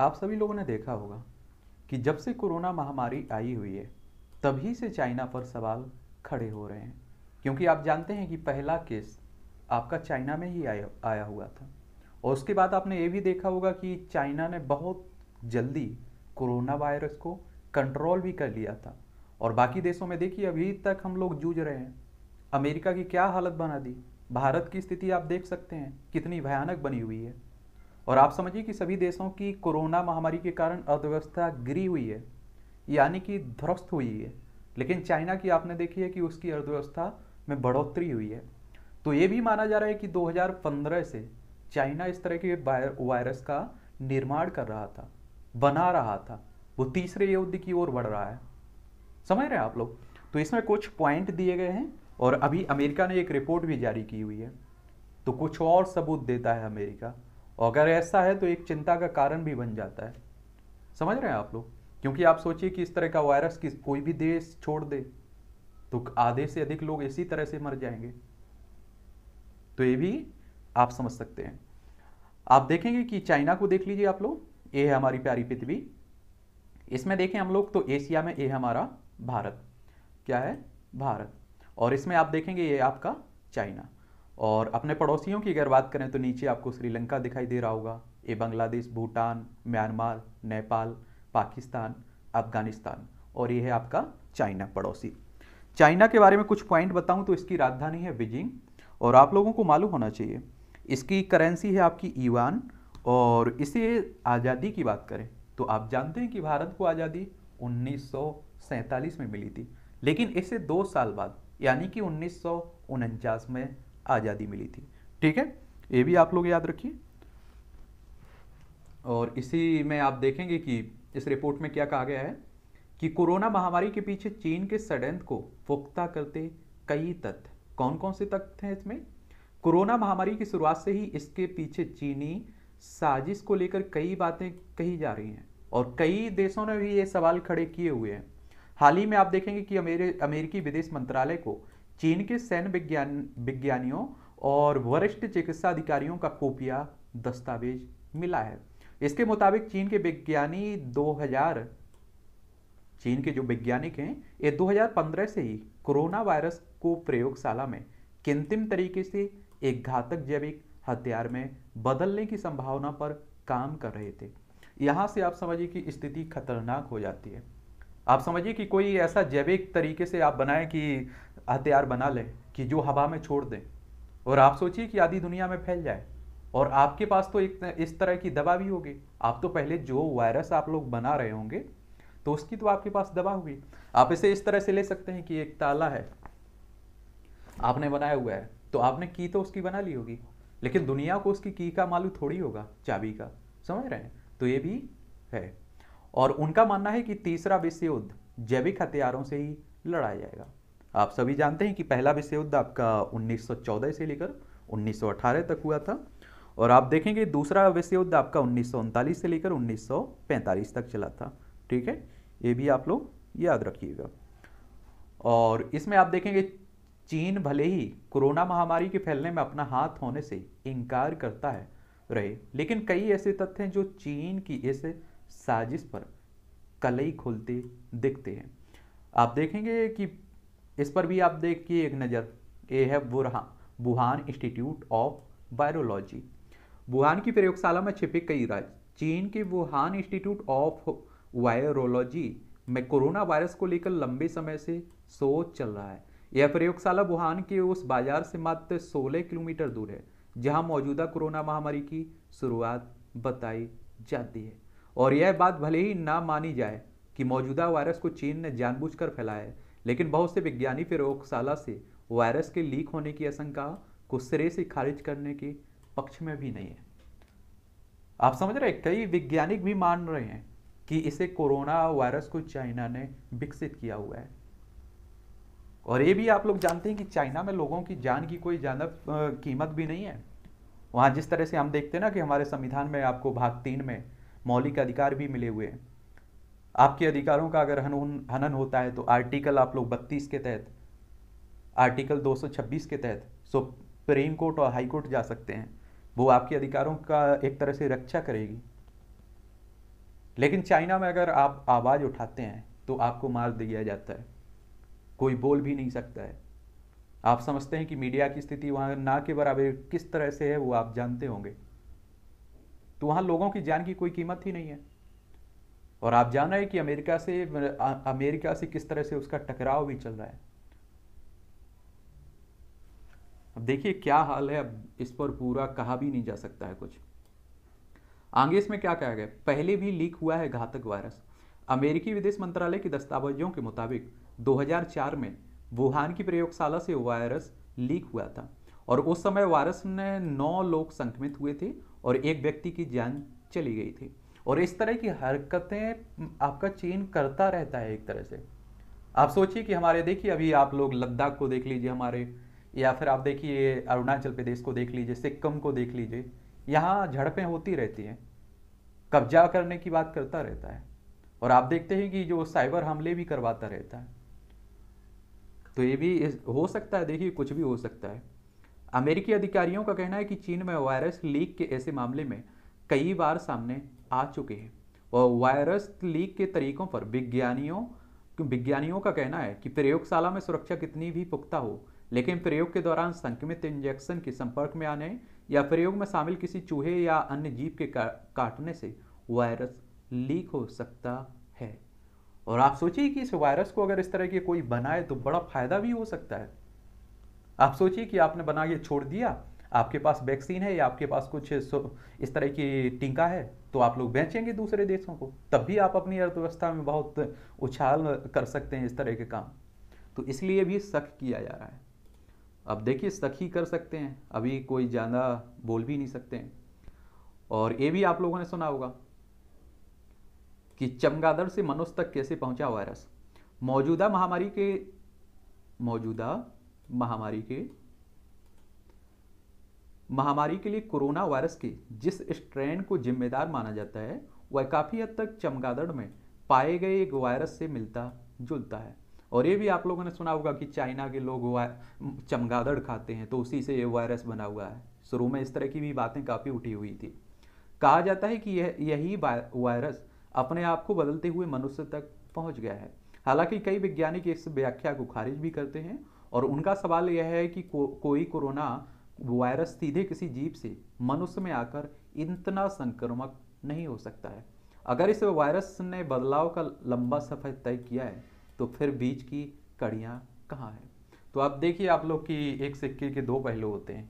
आप सभी लोगों ने देखा होगा कि जब से कोरोना महामारी आई हुई है तभी से चाइना पर सवाल खड़े हो रहे हैं क्योंकि आप जानते हैं कि पहला केस आपका चाइना में ही आया आया हुआ था और उसके बाद आपने ये भी देखा होगा कि चाइना ने बहुत जल्दी कोरोना वायरस को कंट्रोल भी कर लिया था और बाकी देशों में देखिए अभी तक हम लोग जूझ रहे हैं अमेरिका की क्या हालत बना दी भारत की स्थिति आप देख सकते हैं कितनी भयानक बनी हुई है और आप समझिए कि सभी देशों की कोरोना महामारी के कारण अर्थव्यवस्था गिरी हुई है यानी कि ध्वस्त हुई है लेकिन चाइना की आपने देखी है कि उसकी अर्थव्यवस्था में बढ़ोतरी हुई है तो ये भी माना जा रहा है कि 2015 से चाइना इस तरह के वायरस का निर्माण कर रहा था बना रहा था वो तीसरे युद्ध की ओर बढ़ रहा है समझ रहे हैं आप लोग तो इसमें कुछ पॉइंट दिए गए हैं और अभी अमेरिका ने एक रिपोर्ट भी जारी की हुई है तो कुछ और सबूत देता है अमेरिका और अगर ऐसा है तो एक चिंता का कारण भी बन जाता है समझ रहे हैं आप लोग क्योंकि आप सोचिए कि इस तरह का वायरस किस कोई भी देश छोड़ दे तो आधे से अधिक लोग इसी तरह से मर जाएंगे तो ये भी आप समझ सकते हैं आप देखेंगे कि चाइना को देख लीजिए आप लोग ये है हमारी प्यारी पृथ्वी इसमें देखें हम लोग तो एशिया में ये हमारा भारत क्या है भारत और इसमें आप देखेंगे ये आपका चाइना और अपने पड़ोसियों की अगर बात करें तो नीचे आपको श्रीलंका दिखाई दे रहा होगा ये बांग्लादेश भूटान म्यांमार नेपाल पाकिस्तान अफगानिस्तान और ये है आपका चाइना पड़ोसी चाइना के बारे में कुछ पॉइंट बताऊं तो इसकी राजधानी है बीजिंग और आप लोगों को मालूम होना चाहिए इसकी करेंसी है आपकी ईवान और इसे आज़ादी की बात करें तो आप जानते हैं कि भारत को आज़ादी उन्नीस में मिली थी लेकिन इसे दो साल बाद यानी कि उन्नीस में आज़ादी मिली थी ठीक है ये भी आप लोग याद रखिए और इसी में आप देखेंगे कि इस रिपोर्ट में क्या कहा गया है कि कोरोना महामारी के पीछे चीन के षडयंत्र को पुख्ता करते कई तथ्य कौन कौन से तथ्य हैं इसमें कोरोना महामारी की शुरुआत से ही इसके पीछे चीनी साजिश को लेकर कई बातें कही जा रही हैं और कई देशों ने भी ये सवाल खड़े किए हुए हैं हाल ही में आप देखेंगे कि अमेरिकी विदेश मंत्रालय को चीन के सैन्य विज्ञान विज्ञानियों और वरिष्ठ चिकित्सा अधिकारियों का कोपिया दस्तावेज मिला है इसके मुताबिक चीन के विज्ञानी 2000 चीन के जो वैज्ञानिक हैं ये 2015 से ही कोरोना वायरस को प्रयोगशाला में किंतिम तरीके से एक घातक जैविक हथियार में बदलने की संभावना पर काम कर रहे थे यहाँ से आप समझिए कि स्थिति खतरनाक हो जाती है आप समझिए कि कोई ऐसा जैविक तरीके से आप बनाए कि हथियार बना ले कि जो हवा में छोड़ दें और आप सोचिए कि आधी दुनिया में फैल जाए और आपके पास तो एक इस तरह की दवा भी होगी आप तो पहले जो वायरस आप लोग बना रहे होंगे तो उसकी तो आपके पास दवा होगी आप इसे इस तरह से ले सकते हैं कि एक ताला है आपने बनाया हुआ है तो आपने की तो उसकी बना ली होगी लेकिन दुनिया को उसकी की का मालूम थोड़ी होगा चाबी का समझ रहे हैं तो ये भी है और उनका मानना है कि तीसरा विश्व युद्ध जैविक हथियारों से ही लड़ा जाएगा आप सभी जानते हैं कि पहला विश्व युद्ध आपका 1914 से लेकर 1918 तक हुआ था और आप देखेंगे दूसरा विश्व युद्ध आपका उन्नीस से लेकर उन्नीस तक चला था ठीक है ये भी आप लोग याद रखिएगा और इसमें आप देखेंगे चीन भले ही कोरोना महामारी के फैलने में अपना हाथ होने से इनकार करता है रहे लेकिन कई ऐसे तथ्य हैं जो चीन की इस साजिश पर कलई खोलते दिखते हैं आप देखेंगे कि इस पर भी आप देखिए एक नज़र ये है बुरहा Wuhan institute of virology Wuhan की प्रयोगशाला में छिपे कई राज चीन के वुहान इंस्टीट्यूट ऑफ वायरोलॉजी में कोरोना वायरस को लेकर लंबे समय से शोध चल रहा है यह प्रयोगशाला वुहान के उस बाजार से मात्र 16 किलोमीटर दूर है जहां मौजूदा कोरोना महामारी की शुरुआत बताई जाती है और यह बात भले ही ना मानी जाए कि मौजूदा वायरस को चीन ने जानबूझकर फैलाया है लेकिन बहुत से विज्ञानी प्रयोगशाला से वायरस के लीक होने की आशंका को सिरे से खारिज करने के पक्ष में भी नहीं है आप समझ रहे कई वैज्ञानिक भी मान रहे हैं कि इसे कोरोना वायरस को चाइना ने विकसित किया हुआ है और ये भी आप लोग जानते हैं कि चाइना में लोगों की जान की कोई ज़्यादा कीमत भी नहीं है वहां जिस तरह से हम देखते हैं ना कि हमारे संविधान में आपको भाग तीन में मौलिक अधिकार भी मिले हुए हैं आपके अधिकारों का अगर हनन होता है तो आर्टिकल आप लोग बत्तीस के तहत आर्टिकल 226 के तहत सुप्रीम कोर्ट और हाई कोर्ट जा सकते हैं वो आपके अधिकारों का एक तरह से रक्षा करेगी लेकिन चाइना में अगर आप आवाज़ उठाते हैं तो आपको मार दिया जाता है कोई बोल भी नहीं सकता है आप समझते हैं कि मीडिया की स्थिति वहाँ ना के बराबर किस तरह से है वो आप जानते होंगे तो वहां लोगों की जान की कोई कीमत ही नहीं है और आप जान रहे कि अमेरिका से अमेरिका से किस तरह से उसका टकराव भी चल रहा है अब देखिए क्या हाल है अब इस पर पूरा कहा भी नहीं जा सकता है कुछ आगे इसमें क्या कहा गया पहले भी लीक हुआ है घातक वायरस अमेरिकी विदेश मंत्रालय के दस्तावेजों के मुताबिक 2004 में वुहान की प्रयोगशाला से वायरस लीक हुआ था और उस समय वायरस ने नौ लोग संक्रमित हुए थे और एक व्यक्ति की जान चली गई थी और इस तरह की हरकतें हम्म, आपका चीन करता रहता है एक तरह से आप सोचिए कि हमारे देखिए अभी आप लोग लद्दाख को देख लीजिए हमारे या फिर आप देखिए अरुणाचल प्रदेश को देख लीजिए सिक्किम को देख लीजिए यहाँ झड़पें होती रहती हैं कब्जा करने की बात करता रहता है और आप देखते हैं कि जो साइबर हमले भी करवाता रहता है तो ये भी हो सकता है देखिए कुछ भी हो सकता है अमेरिकी अधिकारियों का कहना है कि चीन में वायरस लीक के ऐसे मामले में कई बार सामने आ चुके हैं और वायरस लीक के तरीकों पर विज्ञानियों विज्ञानियों का कहना है कि प्रयोगशाला में सुरक्षा कितनी भी पुख्ता हो लेकिन प्रयोग के दौरान संक्रमित इंजेक्शन के संपर्क में आने या प्रयोग में शामिल किसी चूहे या अन्य जीव के का, काटने से वायरस लीक हो सकता है और आप सोचिए कि इस वायरस को अगर इस तरह की कोई बनाए तो बड़ा फायदा भी हो सकता है आप सोचिए कि आपने बना के छोड़ दिया आपके पास वैक्सीन है या आपके पास कुछ इस तरह की टीका है तो आप लोग बेचेंगे दूसरे देशों को तब भी आप अपनी अर्थव्यवस्था में बहुत उछाल कर सकते हैं इस तरह के काम तो इसलिए भी शक किया जा रहा है अब देखिए शक ही कर सकते हैं अभी कोई ज़्यादा बोल भी नहीं सकते हैं और ये भी आप लोगों ने सुना होगा कि चमगादड़ से मनुष्य तक कैसे पहुंचा वायरस मौजूदा महामारी के मौजूदा महामारी के महामारी के लिए कोरोना वायरस के जिस स्ट्रेन को जिम्मेदार माना जाता है वह काफ़ी हद तक चमगादड़ में पाए गए एक वायरस से मिलता जुलता है और ये भी आप लोगों ने सुना होगा कि चाइना के लोग चमगादड़ खाते हैं तो उसी से ये वायरस बना हुआ है शुरू में इस तरह की भी बातें काफ़ी उठी हुई थी कहा जाता है कि यह यही वायरस अपने आप को बदलते हुए मनुष्य तक पहुंच गया है हालांकि कई वैज्ञानिक इस व्याख्या को खारिज भी करते हैं और उनका सवाल यह है कि को, कोई कोरोना वायरस सीधे किसी जीव से मनुष्य में आकर इतना संक्रमक नहीं हो सकता है अगर इस वायरस ने बदलाव का लंबा सफर तय किया है तो फिर बीच की कड़ियाँ कहाँ हैं तो आप देखिए आप लोग की एक सिक्के के दो पहलू होते हैं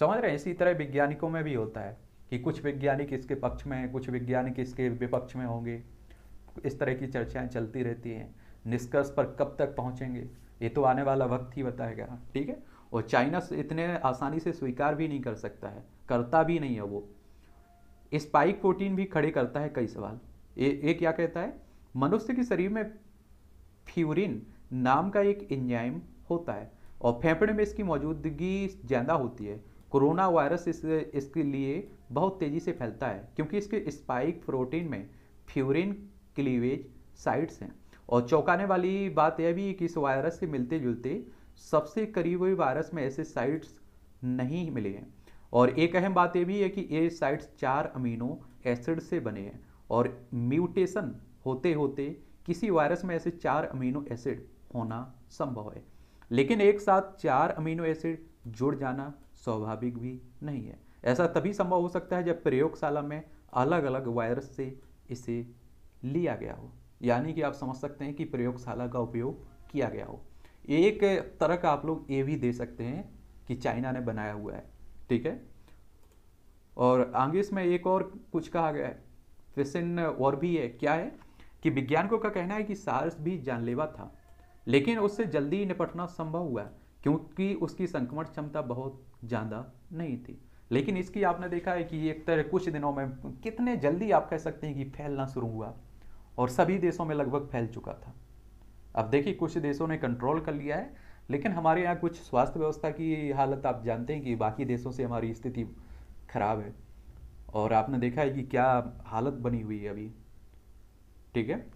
समझ रहे हैं इसी तरह वैज्ञानिकों में भी होता है कि कुछ वैज्ञानिक इसके पक्ष में हैं कुछ वैज्ञानिक इसके विपक्ष में होंगे इस तरह की चर्चाएं चलती रहती हैं निष्कर्ष पर कब तक पहुंचेंगे ये तो आने वाला वक्त ही बताएगा ठीक है और चाइना इतने आसानी से स्वीकार भी नहीं कर सकता है करता भी नहीं है वो स्पाइक प्रोटीन भी खड़े करता है कई सवाल ये ये क्या कहता है मनुष्य के शरीर में फ्यूरिन नाम का एक इंजाइम होता है और फेफड़े में इसकी मौजूदगी ज़्यादा होती है कोरोना वायरस इस इसके लिए बहुत तेज़ी से फैलता है क्योंकि इसके स्पाइक प्रोटीन में फ्यूरिन क्लीवेज साइट्स हैं और चौंकाने वाली बात यह भी है कि इस वायरस से मिलते जुलते सबसे करीबी वायरस में ऐसे साइट्स नहीं मिले हैं और एक अहम बात यह भी है कि ये साइट्स चार अमीनो एसिड से बने हैं और म्यूटेशन होते होते किसी वायरस में ऐसे चार अमीनो एसिड होना संभव है लेकिन एक साथ चार अमीनो एसिड जुड़ जाना स्वाभाविक भी नहीं है ऐसा तभी संभव हो सकता है जब प्रयोगशाला में अलग अलग वायरस से इसे लिया गया हो यानी कि आप समझ सकते हैं कि प्रयोगशाला का उपयोग किया गया हो एक तरह का आप लोग ये भी दे सकते हैं कि चाइना ने बनाया हुआ है ठीक है और आगे इसमें एक और कुछ कहा गया है फिशन और भी है क्या है कि विज्ञानिकों का कहना है कि सार्स भी जानलेवा था लेकिन उससे जल्दी निपटना संभव हुआ क्योंकि उसकी संक्रमण क्षमता बहुत ज़्यादा नहीं थी लेकिन इसकी आपने देखा है कि एक तरह कुछ दिनों में कितने जल्दी आप कह सकते हैं कि फैलना शुरू हुआ और सभी देशों में लगभग फैल चुका था अब देखिए कुछ देशों ने कंट्रोल कर लिया है लेकिन हमारे यहाँ कुछ स्वास्थ्य व्यवस्था की हालत आप जानते हैं कि बाकी देशों से हमारी स्थिति खराब है और आपने देखा है कि क्या हालत बनी हुई है अभी ठीक है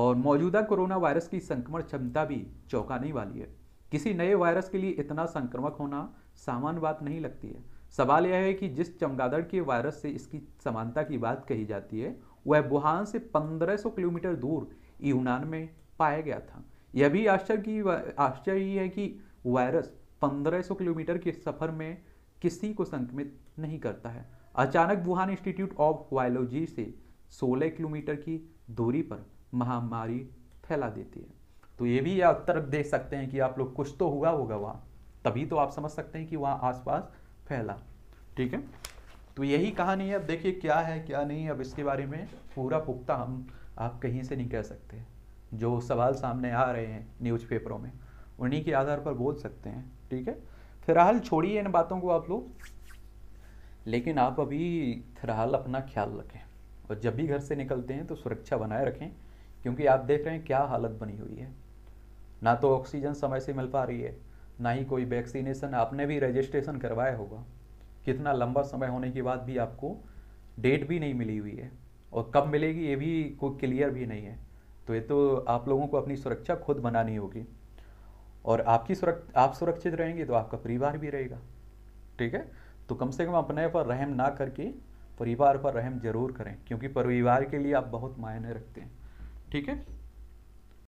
और मौजूदा कोरोना वायरस की संक्रमण क्षमता भी चौंकाने वाली है किसी नए वायरस के लिए इतना संक्रमक होना सामान्य बात नहीं लगती है सवाल यह है कि जिस चमगादड़ के वायरस से इसकी समानता की बात कही जाती है वह वुहान से 1500 किलोमीटर दूर यूनान में पाया गया था यह भी आश्चर्य की आश्चर्य है कि वायरस 1500 किलोमीटर के सफर में किसी को संक्रमित नहीं करता है अचानक वुहान इंस्टीट्यूट ऑफ वायोलॉजी से 16 किलोमीटर की दूरी पर महामारी फैला देती है तो ये भी आप तरफ देख सकते हैं कि आप लोग कुछ तो हुआ होगा वहाँ तभी तो आप समझ सकते हैं कि वहाँ आसपास फैला ठीक है तो यही कहानी है अब देखिए क्या है क्या नहीं अब इसके बारे में पूरा पुख्ता हम आप कहीं से नहीं कह सकते जो सवाल सामने आ रहे हैं न्यूज़ पेपरों में उन्हीं के आधार पर बोल सकते हैं ठीक है फिलहाल छोड़िए इन बातों को आप लोग लेकिन आप अभी फिलहाल अपना ख्याल रखें और जब भी घर से निकलते हैं तो सुरक्षा बनाए रखें क्योंकि आप देख रहे हैं क्या हालत बनी हुई है ना तो ऑक्सीजन समय से मिल पा रही है ना ही कोई वैक्सीनेशन आपने भी रजिस्ट्रेशन करवाया होगा कितना लंबा समय होने के बाद भी आपको डेट भी नहीं मिली हुई है और कब मिलेगी ये भी कोई क्लियर भी नहीं है तो ये तो आप लोगों को अपनी सुरक्षा खुद बनानी होगी और आपकी सुरक्षा आप सुरक्षित रहेंगे तो आपका परिवार भी रहेगा ठीक है तो कम से कम अपने पर रहम ना करके परिवार पर रहम जरूर करें क्योंकि परिवार के लिए आप बहुत मायने रखते हैं ठीक है